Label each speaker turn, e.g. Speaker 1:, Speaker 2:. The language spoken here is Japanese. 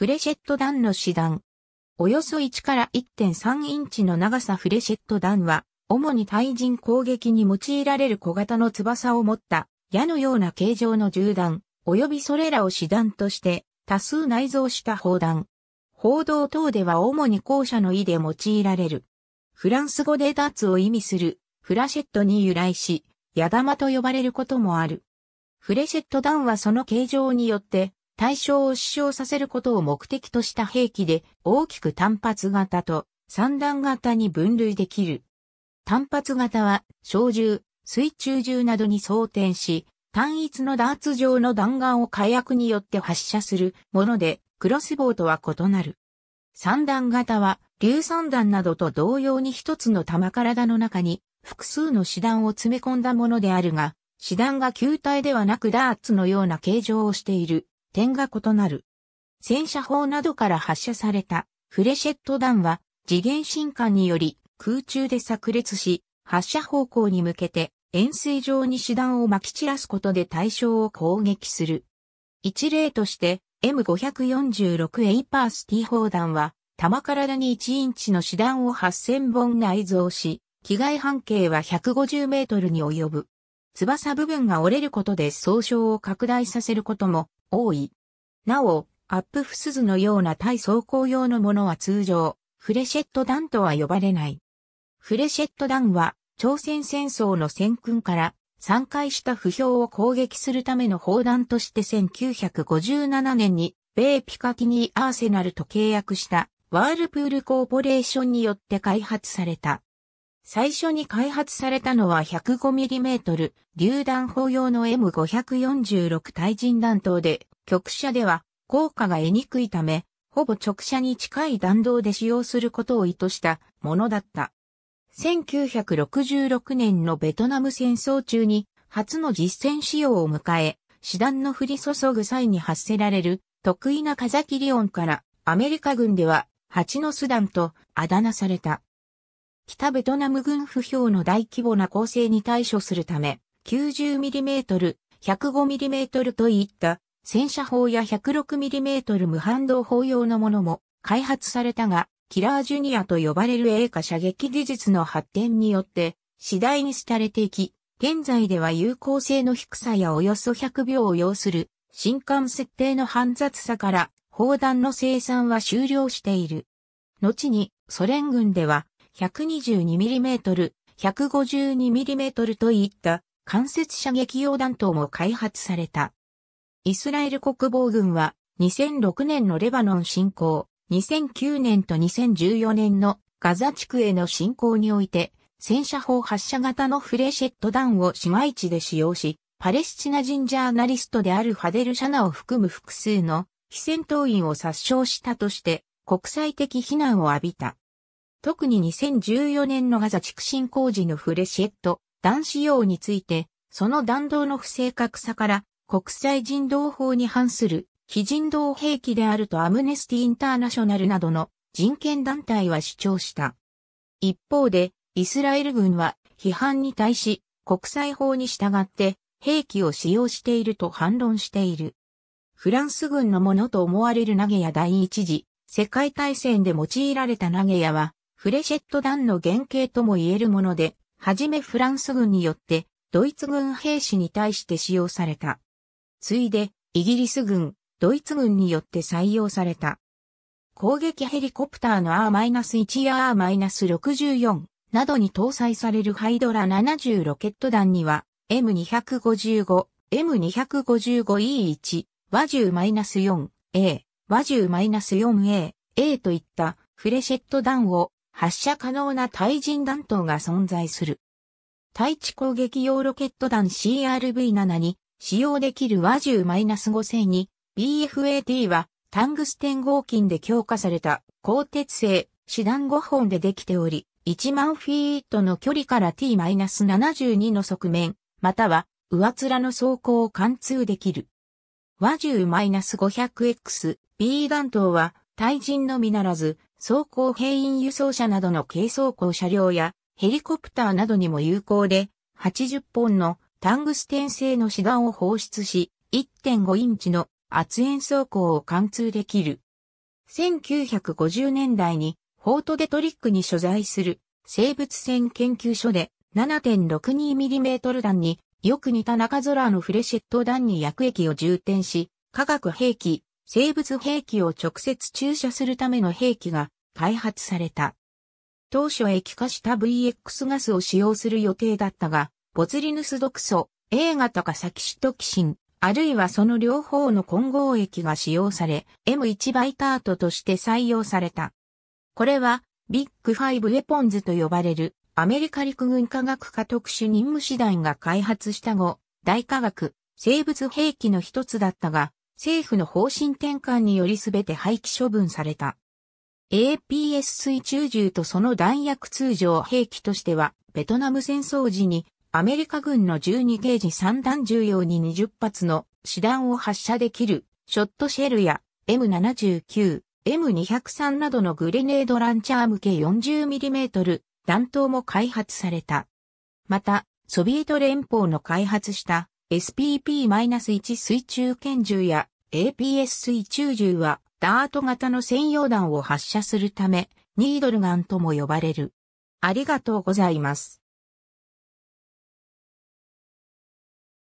Speaker 1: フレシェット弾の師弾。およそ1から1.3インチの長さフレシェット弾は、主に対人攻撃に用いられる小型の翼を持った矢のような形状の銃弾、及びそれらを師弾として多数内蔵した砲弾。報道等では主に校舎の意で用いられる。フランス語で脱を意味するフラシェットに由来し、矢玉と呼ばれることもある。フレシェット弾はその形状によって対象を死傷させることを目的とした兵器で大きく単発型と三段型に分類できる。単発型は小銃、水中銃などに装填し、単一のダーツ状の弾丸を火薬によって発射するもので、クロスボウとは異なる。三段型は、硫酸弾などと同様に一つの弾体の中に複数の子弾を詰め込んだものであるが、子弾が球体ではなくダーツのような形状をしている。点が異なる。戦車砲などから発射されたフレシェット弾は次元進化により空中で炸裂し、発射方向に向けて円錐状に子弾を撒き散らすことで対象を攻撃する。一例として M546 エイパース T 砲弾は弾体に1インチの子弾を8000本内蔵し、機外半径は150メートルに及ぶ。翼部分が折れることで総称を拡大させることも多い。なお、アップフスズのような対装甲用のものは通常、フレシェット弾とは呼ばれない。フレシェット弾は、朝鮮戦争の戦訓から散開した不評を攻撃するための砲弾として1957年に、米ピカキニーアーセナルと契約した、ワールプールコーポレーションによって開発された。最初に開発されたのは 105mm 榴弾砲用の M546 対人弾頭で、局射では効果が得にくいため、ほぼ直射に近い弾道で使用することを意図したものだった。1966年のベトナム戦争中に初の実戦使用を迎え、師団の降り注ぐ際に発せられる得意な風切り音からアメリカ軍では蜂の巣弾とあだ名された。北ベトナム軍不評の大規模な攻勢に対処するため、90mm、105mm といった戦車砲や 106mm 無反動砲用のものも開発されたが、キラージュニアと呼ばれる栄華射撃技術の発展によって、次第に廃れていき、現在では有効性の低さやおよそ100秒を要する新艦設定の煩雑さから砲弾の生産は終了している。後にソ連軍では 122mm、152mm といった間接射撃用弾頭も開発された。イスラエル国防軍は2006年のレバノン侵攻、2009年と2014年のガザ地区への侵攻において、戦車砲発射型のフレシェット弾を市街地で使用し、パレスチナ人ジャーナリストであるハデル・シャナを含む複数の非戦闘員を殺傷したとして国際的非難を浴びた。特に2014年のガザ畜進工事のフレシェット、弾使用について、その弾道の不正確さから国際人道法に反する非人道兵器であるとアムネスティ・インターナショナルなどの人権団体は主張した。一方で、イスラエル軍は批判に対し国際法に従って兵器を使用していると反論している。フランス軍のものと思われる投げ屋第一次世界大戦で用いられた投げ屋はフレシェット弾の原型とも言えるもので、はじめフランス軍によってドイツ軍兵士に対して使用された。ついで、イギリス軍、ドイツ軍によって採用された。攻撃ヘリコプターの R-1 や R-64 などに搭載されるハイドラ70ロケット弾には M255、M255E1、和10 4 a 和10 4 a A といったフレシェット弾を発射可能な対人弾頭が存在する。対地攻撃用ロケット弾 CRV-7 に使用できる和5 0 0 0に BFAT はタングステン合金で強化された鋼鉄製手段5本でできており、1万フィートの距離から T-72 の側面、または上面の走行を貫通できる。和銃5 0 0 x B 弾頭は対人のみならず装甲兵員輸送車などの軽装甲車両やヘリコプターなどにも有効で、80本のタングステン製の手弾を放出し、1.5インチの圧煙装甲を貫通できる。1950年代にフォートデトリックに所在する生物戦研究所で 7.62mm 弾によく似た中空のフレシェット弾に薬液を充填し、化学兵器生物兵器を直接注射するための兵器が開発された。当初液化した VX ガスを使用する予定だったが、ボツリヌス毒素、A 型かサキシトキシン、あるいはその両方の混合液が使用され、M1 バイタートとして採用された。これは、ビッグファイブウェポンズと呼ばれる、アメリカ陸軍科学科特殊任務師団が開発した後、大科学、生物兵器の一つだったが、政府の方針転換によりすべて廃棄処分された。APS 水中銃とその弾薬通常兵器としては、ベトナム戦争時にアメリカ軍の12ゲージ3弾重要に20発の子弾を発射できるショットシェルや M79、M203 などのグレネードランチャー向け 40mm 弾頭も開発された。また、ソビエト連邦の開発した SPP-1 水中拳銃や APS 水中銃はダート型の専用弾を発射するため、ニードルガンとも呼ばれる。ありがとうございます。